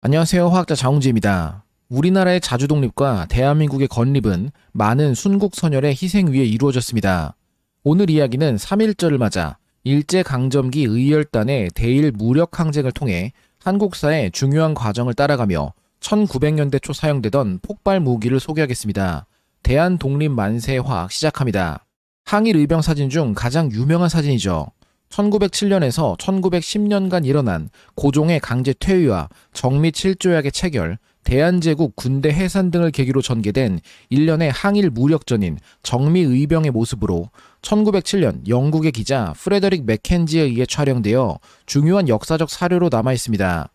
안녕하세요. 화학자 장홍지입니다. 우리나라의 자주 독립과 대한민국의 건립은 많은 순국 선열의 희생 위에 이루어졌습니다. 오늘 이야기는 3.1절을 맞아 일제 강점기 의열단의 대일 무력 항쟁을 통해 한국사의 중요한 과정을 따라가며 1900년대 초 사용되던 폭발 무기를 소개하겠습니다. 대한 독립 만세 화학 시작합니다. 항일 의병 사진 중 가장 유명한 사진이죠. 1907년에서 1910년간 일어난 고종의 강제 퇴위와 정미 7조약의 체결, 대한제국 군대 해산 등을 계기로 전개된 일련의 항일 무력전인 정미의병의 모습으로 1907년 영국의 기자 프레더릭 맥켄지에 의해 촬영되어 중요한 역사적 사료로 남아 있습니다.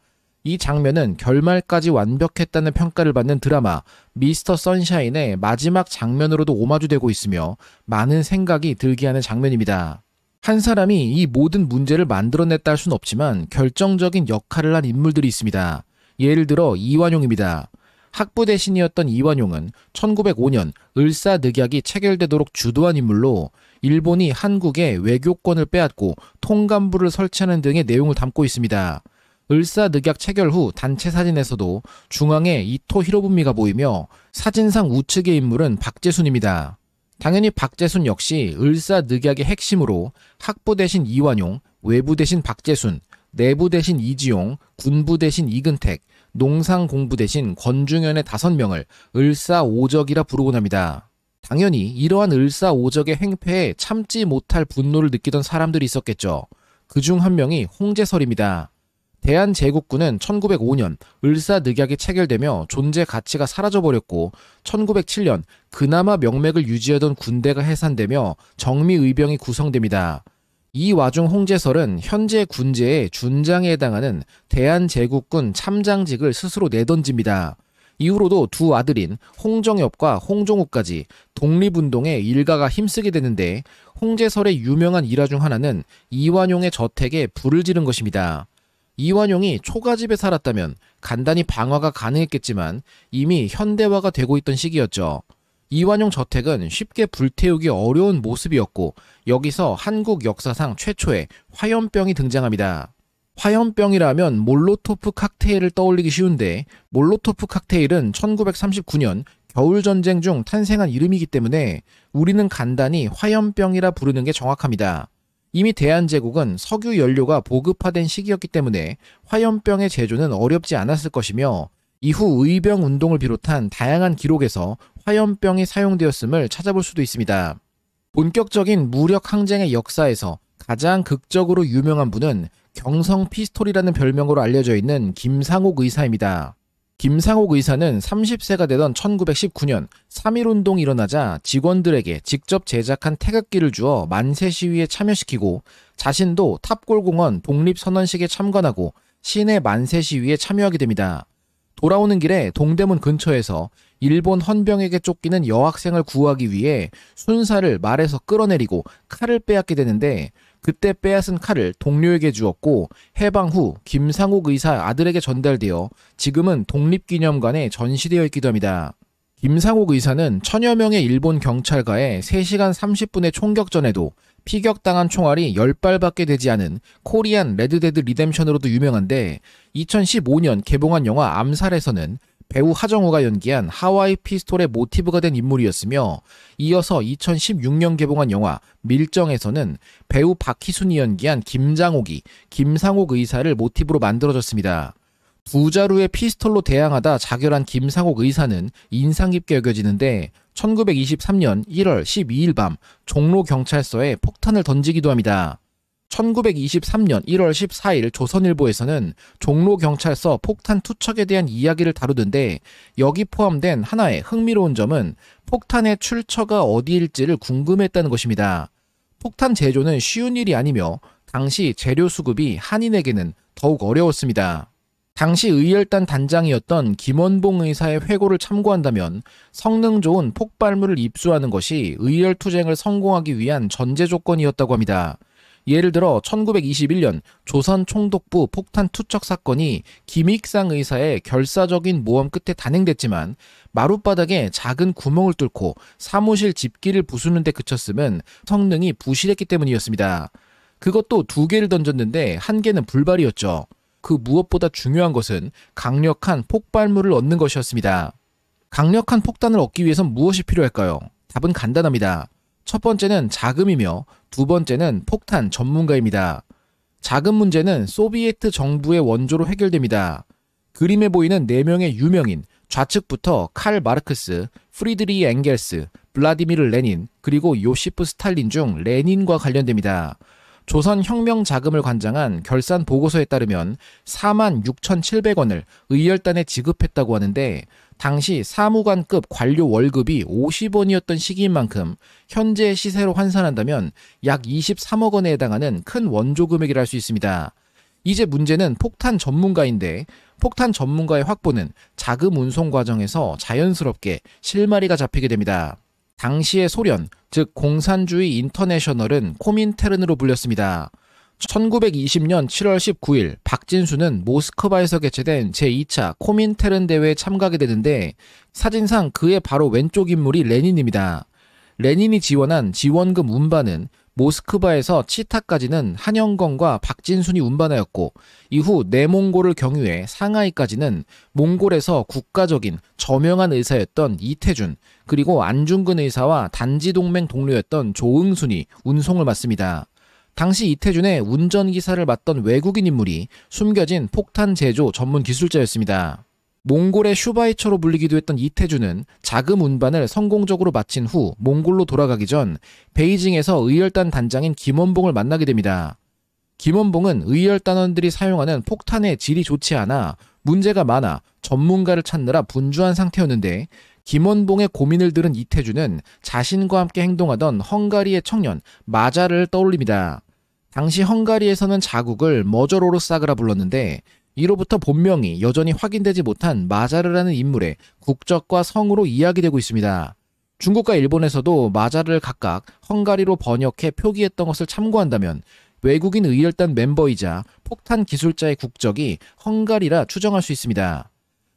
이 장면은 결말까지 완벽했다는 평가를 받는 드라마 미스터 선샤인의 마지막 장면으로도 오마주되고 있으며 많은 생각이 들게 하는 장면입니다. 한 사람이 이 모든 문제를 만들어냈다 할 수는 없지만 결정적인 역할을 한 인물들이 있습니다. 예를 들어 이완용입니다. 학부 대신이었던 이완용은 1905년 을사늑약이 체결되도록 주도한 인물로 일본이 한국의 외교권을 빼앗고 통감부를 설치하는 등의 내용을 담고 있습니다. 을사늑약 체결 후 단체 사진에서도 중앙에 이토 히로부미가 보이며 사진상 우측의 인물은 박재순입니다. 당연히 박재순 역시 을사늑약의 핵심으로 학부 대신 이완용, 외부 대신 박재순, 내부 대신 이지용, 군부 대신 이근택, 농상공부 대신 권중현의 다섯 명을 을사오적이라 부르곤 합니다. 당연히 이러한 을사오적의 행패에 참지 못할 분노를 느끼던 사람들이 있었겠죠. 그 중 한 명이 홍재설입니다. 대한제국군은 1905년 을사늑약이 체결되며 존재 가치가 사라져버렸고 1907년 그나마 명맥을 유지하던 군대가 해산되며 정미의병이 구성됩니다. 이 와중 홍제설은 현재 군제의 준장에 해당하는 대한제국군 참장직을 스스로 내던집니다. 이후로도 두 아들인 홍정엽과 홍종욱까지 독립운동에 일가가 힘쓰게 되는데 홍제설의 유명한 일화 중 하나는 이완용의 저택에 불을 지른 것입니다. 이완용이 초가집에 살았다면 간단히 방화가 가능했겠지만 이미 현대화가 되고 있던 시기였죠. 이완용 저택은 쉽게 불태우기 어려운 모습이었고 여기서 한국 역사상 최초의 화염병이 등장합니다. 화염병이라면 몰로토프 칵테일을 떠올리기 쉬운데 몰로토프 칵테일은 1939년 겨울전쟁 중 탄생한 이름이기 때문에 우리는 간단히 화염병이라 부르는 게 정확합니다. 이미 대한제국은 석유 연료가 보급화된 시기였기 때문에 화염병의 제조는 어렵지 않았을 것이며 이후 의병 운동을 비롯한 다양한 기록에서 화염병이 사용되었음을 찾아볼 수도 있습니다. 본격적인 무력 항쟁의 역사에서 가장 극적으로 유명한 분은 경성 피스톨이라는 별명으로 알려져 있는 김상옥 의사입니다. 김상옥 의사는 30세가 되던 1919년 3.1운동이 일어나자 직원들에게 직접 제작한 태극기를 주어 만세 시위에 참여시키고 자신도 탑골공원 독립선언식에 참관하고 시내 만세 시위에 참여하게 됩니다. 돌아오는 길에 동대문 근처에서 일본 헌병에게 쫓기는 여학생을 구하기 위해 순사를 말에서 끌어내리고 칼을 빼앗게 되는데 그때 빼앗은 칼을 동료에게 주었고 해방 후김상욱 의사 아들에게 전달되어 지금은 독립기념관에 전시되어 있기도 합니다. 김상욱 의사는 천여 명의 일본 경찰과의 3시간 30분의 총격전에도 피격당한 총알이 10발밖에 되지 않은 코리안 레드데드 리뎀션으로도 유명한데 2015년 개봉한 영화 암살에서는 배우 하정우가 연기한 하와이 피스톨의 모티브가 된 인물이었으며 이어서 2016년 개봉한 영화 밀정에서는 배우 박희순이 연기한 김장옥이 김상옥 의사를 모티브로 만들어졌습니다. 부자루의 피스톨로 대항하다 자결한 김상옥 의사는 인상 깊게 여겨지는데 1923년 1월 12일 밤 종로 경찰서에 폭탄을 던지기도 합니다. 1923년 1월 14일 조선일보에서는 종로경찰서 폭탄 투척에 대한 이야기를 다루는데 여기 포함된 하나의 흥미로운 점은 폭탄의 출처가 어디일지를 궁금했다는 것입니다. 폭탄 제조는 쉬운 일이 아니며 당시 재료 수급이 한인에게는 더욱 어려웠습니다. 당시 의열단 단장이었던 김원봉 의사의 회고를 참고한다면 성능 좋은 폭발물을 입수하는 것이 의열투쟁을 성공하기 위한 전제 조건이었다고 합니다. 예를 들어 1921년 조선 총독부 폭탄 투척 사건이 김익상 의사의 결사적인 모험 끝에 단행됐지만 마룻바닥에 작은 구멍을 뚫고 사무실 집기를 부수는 데 그쳤음은 성능이 부실했기 때문이었습니다. 그것도 두 개를 던졌는데 한 개는 불발이었죠. 그 무엇보다 중요한 것은 강력한 폭발물을 얻는 것이었습니다. 강력한 폭탄을 얻기 위해선 무엇이 필요할까요? 답은 간단합니다. 첫 번째는 자금이며 두 번째는 폭탄 전문가입니다. 자금 문제는 소비에트 정부의 원조로 해결됩니다. 그림에 보이는 4명의 유명인, 좌측부터 칼 마르크스, 프리드리 앵겔스 블라디미르 레닌, 그리고 요시프 스탈린 중 레닌과 관련됩니다. 조선혁명 자금을 관장한 결산 보고서에 따르면 4만 6,700원을 의열단에 지급했다고 하는데 당시 사무관급 관료 월급이 50원이었던 시기인 만큼 현재 시세로 환산한다면 약 23억 원에 해당하는 큰 원조 금액이라 할 수 있습니다. 이제 문제는 폭탄 전문가인데 폭탄 전문가의 확보는 자금 운송 과정에서 자연스럽게 실마리가 잡히게 됩니다. 당시의 소련, 즉 공산주의 인터내셔널은 코민테른으로 불렸습니다. 1920년 7월 19일 박진수는 모스크바에서 개최된 제2차 코민테른 대회에 참가하게 되는데 사진상 그의 바로 왼쪽 인물이 레닌입니다. 레닌이 지원한 지원금 운반은 모스크바에서 치타까지는 한영건과 박진순이 운반하였고 이후 내몽골을 경유해 상하이까지는 몽골에서 국가적인 저명한 의사였던 이태준 그리고 안중근 의사와 단지 동맹 동료였던 조응순이 운송을 맡습니다. 당시 이태준의 운전기사를 맡던 외국인 인물이 숨겨진 폭탄 제조 전문 기술자였습니다. 몽골의 슈바이처로 불리기도 했던 이태주는 자금 운반을 성공적으로 마친 후 몽골로 돌아가기 전 베이징에서 의열단 단장인 김원봉을 만나게 됩니다. 김원봉은 의열단원들이 사용하는 폭탄의 질이 좋지 않아 문제가 많아 전문가를 찾느라 분주한 상태였는데 김원봉의 고민을 들은 이태주는 자신과 함께 행동하던 헝가리의 청년 마자를 떠올립니다. 당시 헝가리에서는 자국을 머저로로 싸그라 불렀는데 이로부터 본명이 여전히 확인되지 못한 마자르라는 인물의 국적과 성으로 이야기되고 있습니다. 중국과 일본에서도 마자를 각각 헝가리로 번역해 표기했던 것을 참고한다면 외국인 의열단 멤버이자 폭탄 기술자의 국적이 헝가리라 추정할 수 있습니다.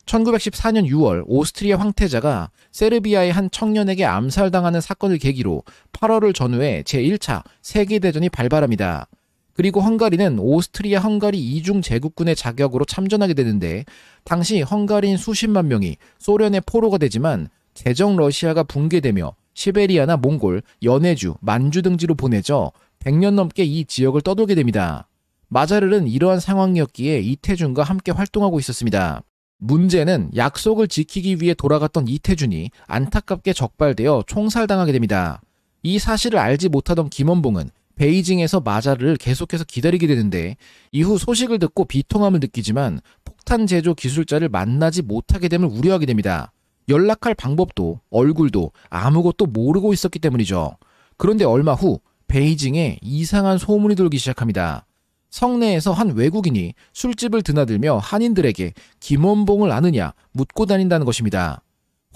1914년 6월 오스트리아 황태자가 세르비아의 한 청년에게 암살당하는 사건을 계기로 8월을 전후해 제1차 세계대전이 발발합니다. 그리고 헝가리는 오스트리아 헝가리 이중 제국군의 자격으로 참전하게 되는데 당시 헝가리인 수십만 명이 소련의 포로가 되지만 제정 러시아가 붕괴되며 시베리아나 몽골, 연해주, 만주 등지로 보내져 100년 넘게 이 지역을 떠돌게 됩니다. 마자르는 이러한 상황이었기에 이태준과 함께 활동하고 있었습니다. 문제는 약속을 지키기 위해 돌아갔던 이태준이 안타깝게 적발되어 총살당하게 됩니다. 이 사실을 알지 못하던 김원봉은 베이징에서 마자를 계속해서 기다리게 되는데 이후 소식을 듣고 비통함을 느끼지만 폭탄 제조 기술자를 만나지 못하게 됨을 우려하게 됩니다. 연락할 방법도 얼굴도 아무것도 모르고 있었기 때문이죠. 그런데 얼마 후 베이징에 이상한 소문이 돌기 시작합니다. 성내에서 한 외국인이 술집을 드나들며 한인들에게 김원봉을 아느냐 묻고 다닌다는 것입니다.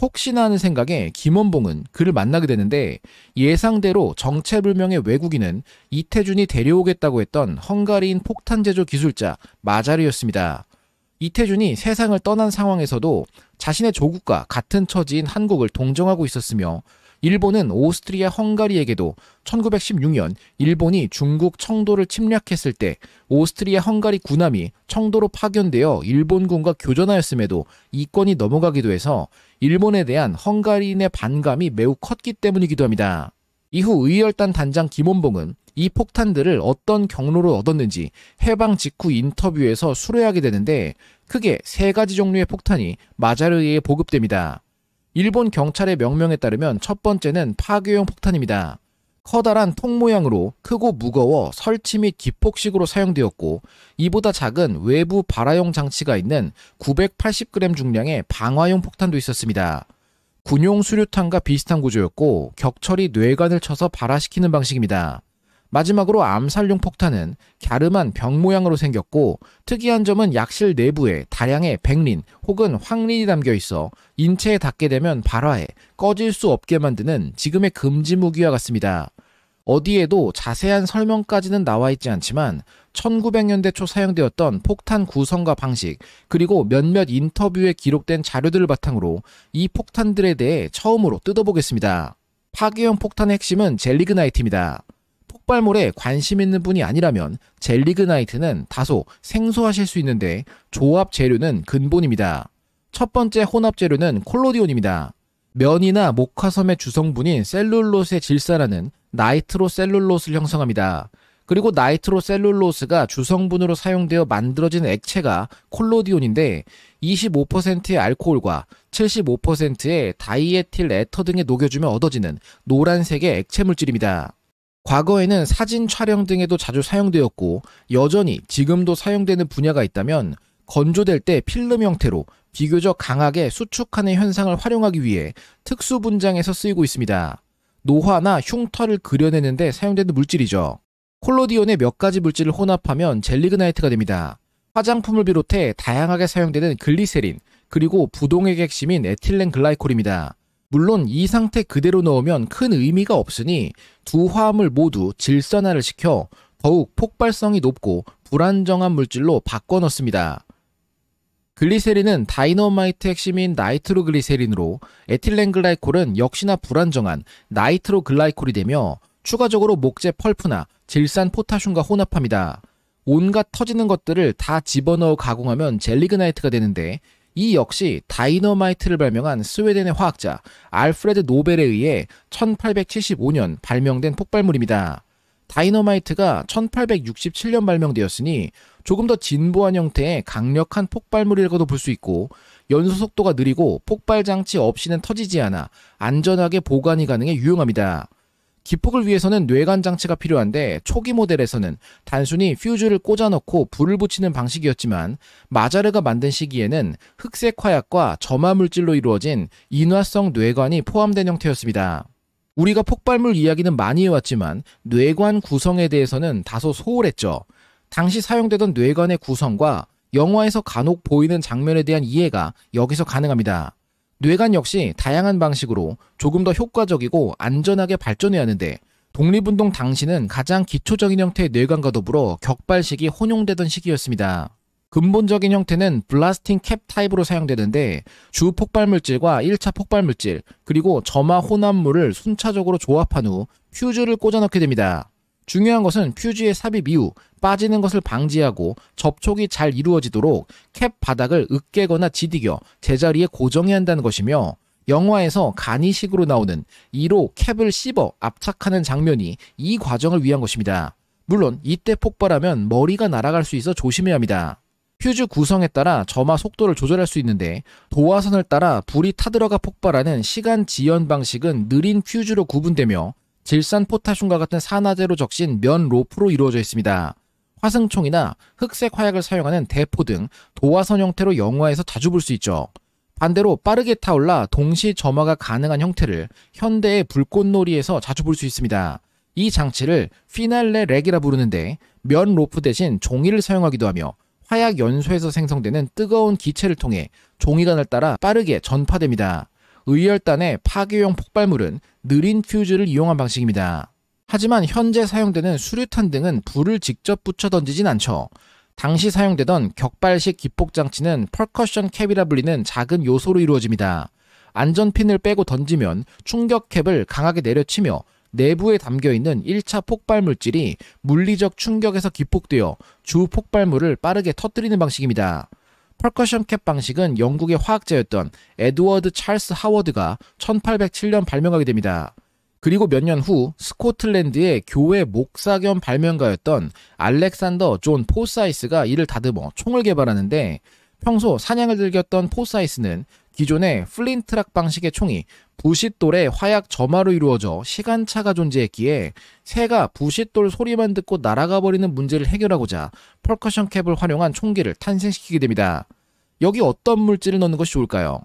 혹시나 하는 생각에 김원봉은 그를 만나게 되는데 예상대로 정체불명의 외국인은 이태준이 데려오겠다고 했던 헝가리인 폭탄 제조 기술자 마자르였습니다. 이태준이 세상을 떠난 상황에서도 자신의 조국과 같은 처지인 한국을 동정하고 있었으며 일본은 오스트리아 헝가리에게도 1916년 일본이 중국 청도를 침략했을 때 오스트리아 헝가리 군함이 청도로 파견되어 일본군과 교전하였음에도 이권이 넘어가기도 해서 일본에 대한 헝가리인의 반감이 매우 컸기 때문이기도 합니다. 이후 의열단 단장 김원봉은 이 폭탄들을 어떤 경로로 얻었는지 해방 직후 인터뷰에서 수뢰하게 되는데 크게 세 가지 종류의 폭탄이 마자르에게 보급됩니다. 일본 경찰의 명명에 따르면 첫 번째는 파괴용 폭탄입니다. 커다란 통 모양으로 크고 무거워 설치 및 기폭식으로 사용되었고 이보다 작은 외부 발화용 장치가 있는 980g 중량의 방화용 폭탄도 있었습니다. 군용 수류탄과 비슷한 구조였고 격철이 뇌관을 쳐서 발화시키는 방식입니다. 마지막으로 암살용 폭탄은 갸름한 병 모양으로 생겼고 특이한 점은 약실 내부에 다량의 백린 혹은 황린이 담겨 있어 인체에 닿게 되면 발화해 꺼질 수 없게 만드는 지금의 금지 무기와 같습니다. 어디에도 자세한 설명까지는 나와 있지 않지만 1900년대 초 사용되었던 폭탄 구성과 방식 그리고 몇몇 인터뷰에 기록된 자료들을 바탕으로 이 폭탄들에 대해 처음으로 뜯어보겠습니다. 파괴형 폭탄의 핵심은 젤리그나이트입니다. 헛발몰에 관심 있는 분이 아니라면 젤리그나이트는 다소 생소하실 수 있는데 조합 재료는 근본입니다. 첫 번째 혼합 재료는 콜로디온입니다. 면이나 목화섬의 주성분인 셀룰로스의 질산라는 나이트로셀룰로스를 형성합니다. 그리고 나이트로셀룰로스가 주성분으로 사용되어 만들어진 액체가 콜로디온인데 25%의 알코올과 75%의 다이에틸 에터 등에 녹여주며 얻어지는 노란색의 액체 물질입니다. 과거에는 사진 촬영 등에도 자주 사용되었고 여전히 지금도 사용되는 분야가 있다면 건조될 때 필름 형태로 비교적 강하게 수축하는 현상을 활용하기 위해 특수 분장에서 쓰이고 있습니다. 노화나 흉터를 그려내는데 사용되는 물질이죠. 콜로디온의 몇 가지 물질을 혼합하면 젤리그나이트가 됩니다. 화장품을 비롯해 다양하게 사용되는 글리세린, 그리고 부동액 핵심인 에틸렌 글라이콜입니다. 물론 이 상태 그대로 넣으면 큰 의미가 없으니 두 화합물 모두 질선화를 시켜 더욱 폭발성이 높고 불안정한 물질로 바꿔 넣습니다. 글리세린은 다이너마이트 핵심인 나이트로글리세린으로 에틸렌글라이콜은 역시나 불안정한 나이트로글라이콜이 되며 추가적으로 목재 펄프나 질산 포타슘과 혼합합니다. 온갖 터지는 것들을 다 집어넣어 가공하면 젤리그나이트가 되는데 이 역시 다이너마이트를 발명한 스웨덴의 화학자 알프레드 노벨에 의해 1875년 발명된 폭발물입니다. 다이너마이트가 1867년 발명되었으니 조금 더 진보한 형태의 강력한 폭발물이라고도 볼 수 있고 연소 속도가 느리고 폭발 장치 없이는 터지지 않아 안전하게 보관이 가능해 유용합니다. 기폭을 위해서는 뇌관 장치가 필요한데 초기 모델에서는 단순히 퓨즈를 꽂아넣고 불을 붙이는 방식이었지만 마자르가 만든 시기에는 흑색 화약과 점화 물질로 이루어진 인화성 뇌관이 포함된 형태였습니다. 우리가 폭발물 이야기는 많이 해왔지만 뇌관 구성에 대해서는 다소 소홀했죠. 당시 사용되던 뇌관의 구성과 영화에서 간혹 보이는 장면에 대한 이해가 여기서 가능합니다. 뇌관 역시 다양한 방식으로 조금 더 효과적이고 안전하게 발전해야 하는데 독립운동 당시는 가장 기초적인 형태의 뇌관과 더불어 격발식이 혼용되던 시기였습니다. 근본적인 형태는 블라스팅 캡 타입으로 사용되는데 주 폭발물질과 1차 폭발물질 그리고 점화 혼합물을 순차적으로 조합한 후 퓨즈를 꽂아넣게 됩니다. 중요한 것은 퓨즈의 삽입 이후 빠지는 것을 방지하고 접촉이 잘 이루어지도록 캡 바닥을 으깨거나 지디겨 제자리에 고정해야 한다는 것이며 영화에서 간이식으로 나오는 2로 캡을 씹어 압착하는 장면이 이 과정을 위한 것입니다. 물론 이때 폭발하면 머리가 날아갈 수 있어 조심해야 합니다. 퓨즈 구성에 따라 점화 속도를 조절할 수 있는데 도화선을 따라 불이 타들어가 폭발하는 시간 지연 방식은 느린 퓨즈로 구분되며 질산 포타슘과 같은 산화제로 적신 면 로프로 이루어져 있습니다. 화승총이나 흑색 화약을 사용하는 대포 등 도화선 형태로 영화에서 자주 볼 수 있죠. 반대로 빠르게 타올라 동시 점화가 가능한 형태를 현대의 불꽃놀이에서 자주 볼 수 있습니다. 이 장치를 피날레 렉이라 부르는데 면 로프 대신 종이를 사용하기도 하며 화약 연소에서 생성되는 뜨거운 기체를 통해 종이관을 따라 빠르게 전파됩니다. 의열단의 파괴용 폭발물은 느린 퓨즈를 이용한 방식입니다. 하지만 현재 사용되는 수류탄 등은 불을 직접 붙여 던지진 않죠. 당시 사용되던 격발식 기폭장치는 펄커션 캡이라 불리는 작은 요소로 이루어집니다. 안전핀을 빼고 던지면 충격캡을 강하게 내려치며 내부에 담겨있는 1차 폭발물질이 물리적 충격에서 기폭되어 주 폭발물을 빠르게 터뜨리는 방식입니다. 퍼커션 캡 방식은 영국의 화학자였던 에드워드 찰스 하워드가 1807년 발명하게 됩니다. 그리고 몇 년 후 스코틀랜드의 교회 목사 겸 발명가였던 알렉산더 존 포사이스가 이를 다듬어 총을 개발하는데 평소 사냥을 즐겼던 포사이스는 기존의 플린트락 방식의 총이 부싯돌의 화약 점화로 이루어져 시간차가 존재했기에 새가 부싯돌 소리만 듣고 날아가 버리는 문제를 해결하고자 펄커션 캡을 활용한 총기를 탄생시키게 됩니다. 여기 어떤 물질을 넣는 것이 좋을까요?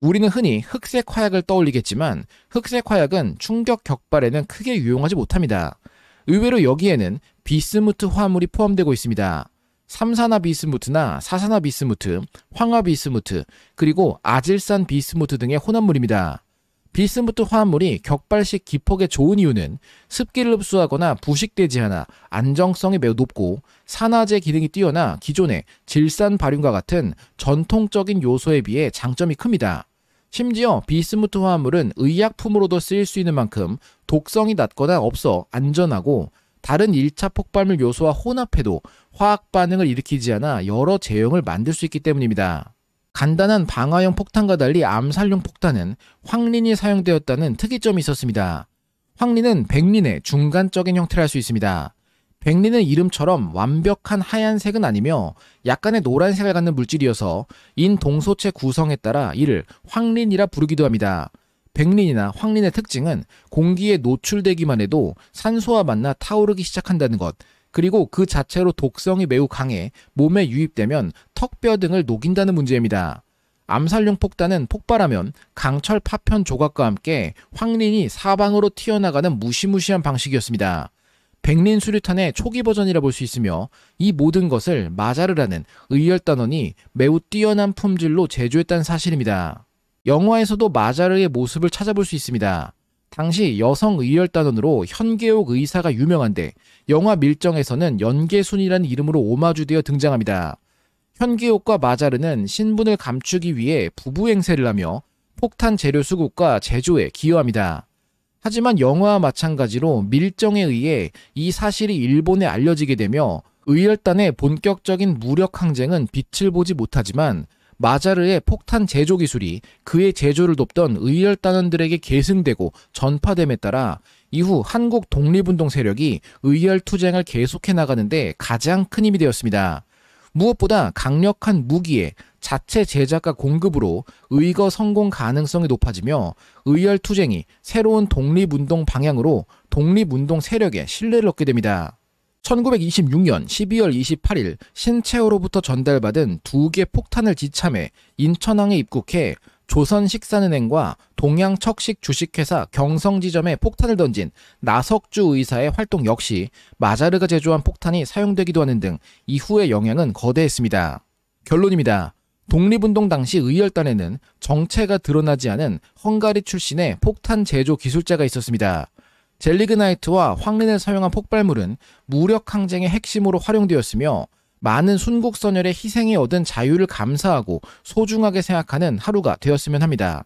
우리는 흔히 흑색 화약을 떠올리겠지만 흑색 화약은 충격 격발에는 크게 유용하지 못합니다. 의외로 여기에는 비스무트 화물이 포함되고 있습니다. 삼산화 비스무트나 사산화 비스무트, 황화 비스무트, 그리고 아질산 비스무트 등의 혼합물입니다. 비스무트 화합물이 격발식 기폭에 좋은 이유는 습기를 흡수하거나 부식되지 않아 안정성이 매우 높고 산화제 기능이 뛰어나 기존의 질산 발륨과 같은 전통적인 요소에 비해 장점이 큽니다. 심지어 비스무트 화합물은 의약품으로도 쓰일 수 있는 만큼 독성이 낮거나 없어 안전하고 다른 1차 폭발물 요소와 혼합해도 화학 반응을 일으키지 않아 여러 제형을 만들 수 있기 때문입니다. 간단한 방화형 폭탄과 달리 암살용 폭탄은 황린이 사용되었다는 특이점이 있었습니다. 황린은 백린의 중간적인 형태를 할 수 있습니다. 백린은 이름처럼 완벽한 하얀색은 아니며 약간의 노란색을 갖는 물질이어서 인 동소체 구성에 따라 이를 황린이라 부르기도 합니다. 백린이나 황린의 특징은 공기에 노출되기만 해도 산소와 만나 타오르기 시작한다는 것, 그리고 그 자체로 독성이 매우 강해 몸에 유입되면 턱뼈 등을 녹인다는 문제입니다. 암살용 폭탄은 폭발하면 강철 파편 조각과 함께 황린이 사방으로 튀어나가는 무시무시한 방식이었습니다. 백린 수류탄의 초기 버전이라 볼 수 있으며 이 모든 것을 마자르라는 의열단원이 매우 뛰어난 품질로 제조했다는 사실입니다. 영화에서도 마자르의 모습을 찾아볼 수 있습니다. 당시 여성 의열단원으로 현계옥 의사가 유명한데 영화 밀정에서는 연계순이라는 이름으로 오마주되어 등장합니다. 현계옥과 마자르는 신분을 감추기 위해 부부 행세를 하며 폭탄 재료 수급과 제조에 기여합니다. 하지만 영화와 마찬가지로 밀정에 의해 이 사실이 일본에 알려지게 되며 의열단의 본격적인 무력 항쟁은 빛을 보지 못하지만 마자르의 폭탄 제조 기술이 그의 제조를 돕던 의열단원들에게 계승되고 전파됨에 따라 이후 한국 독립운동 세력이 의열 투쟁을 계속해 나가는데 가장 큰 힘이 되었습니다. 무엇보다 강력한 무기에 자체 제작과 공급으로 의거 성공 가능성이 높아지며 의열 투쟁이 새로운 독립운동 방향으로 독립운동 세력의 신뢰를 얻게 됩니다. 1926년 12월 28일 신체호로부터 전달받은 두 개 폭탄을 지참해 인천항에 입국해 조선식산은행과 동양척식 주식회사 경성지점에 폭탄을 던진 나석주 의사의 활동 역시 마자르가 제조한 폭탄이 사용되기도 하는 등 이후의 영향은 거대했습니다. 결론입니다. 독립운동 당시 의열단에는 정체가 드러나지 않은 헝가리 출신의 폭탄 제조 기술자가 있었습니다. 젤리그나이트와 황린을 사용한 폭발물은 무력 항쟁의 핵심으로 활용되었으며 많은 순국 선열의 희생이 얻은 자유를 감사하고 소중하게 생각하는 하루가 되었으면 합니다.